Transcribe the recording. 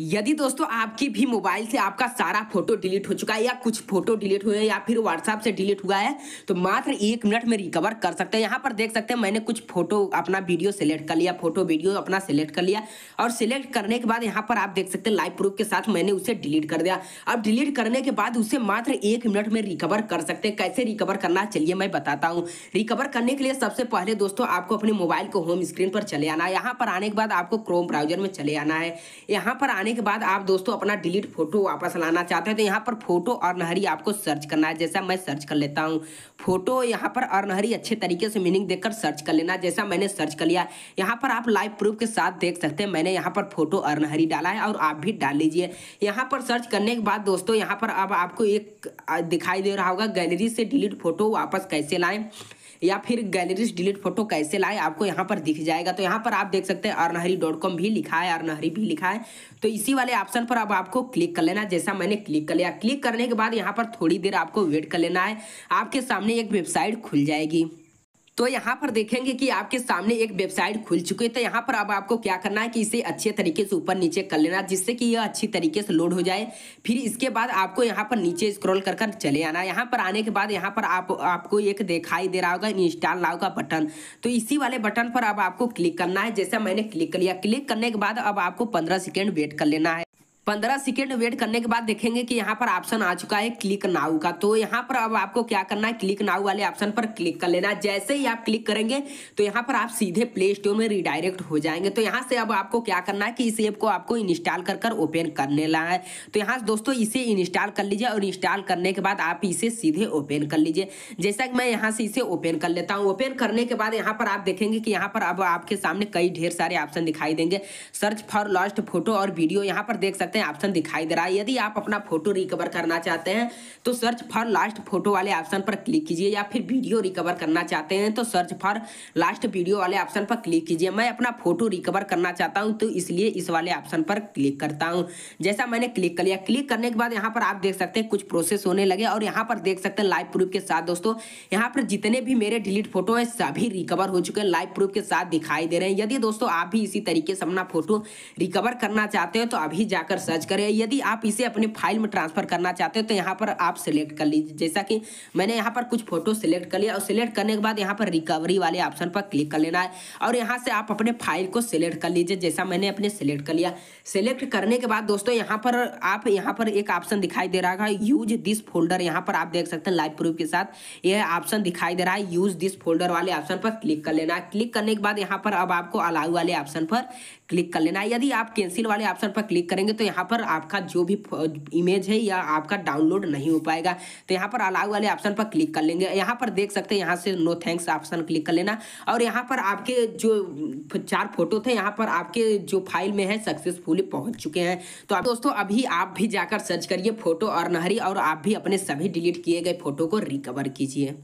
यदि दोस्तों आपकी भी मोबाइल से आपका सारा फोटो डिलीट हो चुका है या कुछ फोटो डिलीट हुए हैं या फिर व्हाट्सएप से डिलीट हुआ है तो मात्र एक मिनट में रिकवर कर सकते हैं यहाँ पर देख सकते हैं मैंने कुछ फोटो अपना वीडियो सेलेक्ट कर लिया फोटो वीडियो अपना सेलेक्ट कर लिया और सिलेक्ट करने के बाद यहाँ पर आप देख सकते हैं लाइव प्रूफ के साथ मैंने उसे डिलीट कर दिया अब डिलीट करने के बाद उसे मात्र एक मिनट में रिकवर कर सकते हैं कैसे रिकवर करना चलिए मैं बताता हूँ रिकवर करने के लिए सबसे पहले दोस्तों आपको अपने मोबाइल को होम स्क्रीन पर चले आना है यहाँ पर आने के बाद आपको क्रोम ब्राउजर में चले आना है यहाँ पर आने के बाद आप दोस्तों अपना डिलीट फोटो वापस लाना चाहते हैं तो यहाँ पर फोटो और नहरी आपको सर्च करना है जैसा मैं सर्च कर लेता हूँ फोटो यहाँ पर और नहरी अच्छे तरीके से मीनिंग देखकर सर्च कर लेना जैसा मैंने सर्च कर लिया यहाँ पर आप लाइव प्रूफ के साथ देख सकते हैं मैंने यहाँ पर फोटो और नहरी डाला है और आप भी डाल लीजिए यहाँ पर सर्च करने के बाद दोस्तों यहाँ पर अब आपको एक दिखाई दे रहा होगा गैलरी से डिलीट फोटो वापस कैसे लाएँ या फिर गैलरीज डिलीट फोटो कैसे लाए आपको यहाँ पर दिख जाएगा तो यहाँ पर आप देख सकते हैं अरनहरी डॉट कॉम भी लिखा है अरनहरी भी लिखा है तो इसी वाले ऑप्शन पर अब आपको क्लिक कर लेना जैसा मैंने क्लिक कर लिया क्लिक करने के बाद यहाँ पर थोड़ी देर आपको वेट कर लेना है आपके सामने एक वेबसाइट खुल जाएगी तो यहाँ पर देखेंगे कि आपके सामने एक वेबसाइट खुल चुकी है तो यहाँ पर अब आपको क्या करना है कि इसे अच्छे तरीके से ऊपर नीचे कर लेना जिससे कि यह अच्छी तरीके से लोड हो जाए फिर इसके बाद आपको यहाँ पर नीचे स्क्रॉल कर कर चले आना यहाँ पर आने के बाद यहाँ पर आप आपको एक दिखाई दे रहा होगा इंस्टॉल नाव का बटन तो इसी वाले बटन पर अब आपको क्लिक करना है जैसे मैंने क्लिक कर लिया क्लिक करने के बाद अब आपको पंद्रह सेकेंड वेट कर लेना है पंद्रह सेकेंड वेट करने के बाद देखेंगे कि यहाँ पर ऑप्शन आ चुका है क्लिक नाउ का तो यहाँ पर अब आपको क्या करना है क्लिक नाउ वाले ऑप्शन पर क्लिक कर लेना जैसे ही आप क्लिक करेंगे तो यहाँ पर आप सीधे प्ले स्टोर में रिडायरेक्ट हो जाएंगे तो यहाँ से अब आपको क्या करना है कि इस ऐप को आपको इंस्टॉल कर कर ओपन कर लेना है तो यहाँ दोस्तों इसे इंस्टॉल कर लीजिए और इंस्टॉल करने के बाद आप इसे सीधे ओपन कर लीजिए जैसा कि मैं यहाँ से इसे ओपन कर लेता हूँ ओपन करने के बाद यहाँ पर आप देखेंगे कि यहाँ पर अब आपके सामने कई ढेर सारे ऑप्शन दिखाई देंगे सर्च फॉर लॉस्ट फोटो और वीडियो यहाँ पर देख सकते करते हैं ऑप्शन दिखाई दे रहा है यदि आप अपना फोटो रिकवर करना चाहते हैं तो सर्च फॉर लास्ट फोटो वाले ऑप्शन पर क्लिक कीजिए या फिर वीडियो रिकवर करना चाहते हैं तो सर्च फॉर लास्ट वीडियो वाले ऑप्शन पर क्लिक कीजिए मैं अपना फोटो रिकवर करना चाहता हूँ तो इसलिए इस वाले ऑप्शन पर क्लिक करता हूँ जैसा मैंने क्लिक कर लिया क्लिक करने के बाद यहाँ पर आप देख सकते हैं कुछ प्रोसेस होने लगे और यहाँ पर देख सकते हैं लाइव प्रूफ के साथ दोस्तों यहाँ पर जितने भी मेरे डिलीट फोटो हैं सभी रिकवर हो चुके हैं लाइव प्रूफ के साथ दिखाई दे रहे हैं यदि दोस्तों आप भी इसी तरीके से अपना फोटो रिकवर करना चाहते हैं तो अभी जाकर सर्च करें यदि आप इसे अपने फाइल में ट्रांसफर करना चाहते हो तो यहाँ पर आप सिलेक्ट कर लीजिए जैसा कि मैंने यहाँ पर कुछ फोटो सिलेक्ट कर लिया और सिलेक्ट करने के बाद यहाँ पर रिकवरी वाले ऑप्शन पर क्लिक कर लेना है और यहाँ से आप अपने फाइल को सिलेक्ट कर लीजिए जैसा मैंने अपने सिलेक्ट कर लिया सिलेक्ट करने के बाद दोस्तों यहाँ पर आप यहाँ पर एक ऑप्शन दिखाई दे रहा है यूज दिस फोल्डर यहाँ पर आप देख सकते हैं लाइव प्रूफ के साथ यह ऑप्शन दिखाई दे रहा है यूज दिस फोल्डर वाले ऑप्शन पर क्लिक कर लेना है क्लिक करने के बाद यहाँ पर अब आपको अलाउ वाले ऑप्शन पर क्लिक कर लेना है यदि आप कैंसिल वाले ऑप्शन पर क्लिक करेंगे तो यहाँ यहाँ पर आपका जो भी इमेज है या आपका डाउनलोड नहीं हो पाएगा तो यहाँ पर अलाउ वाले ऑप्शन पर क्लिक कर लेंगे यहाँ पर देख सकते हैं यहाँ से नो थैंक्स ऑप्शन क्लिक कर लेना और यहाँ पर आपके जो चार फोटो थे यहाँ पर आपके जो फाइल में है सक्सेसफुली पहुँच चुके हैं तो आप दोस्तों अभी आप भी जाकर सर्च करिए फोटो और नहरी और आप भी अपने सभी डिलीट किए गए फोटो को रिकवर कीजिए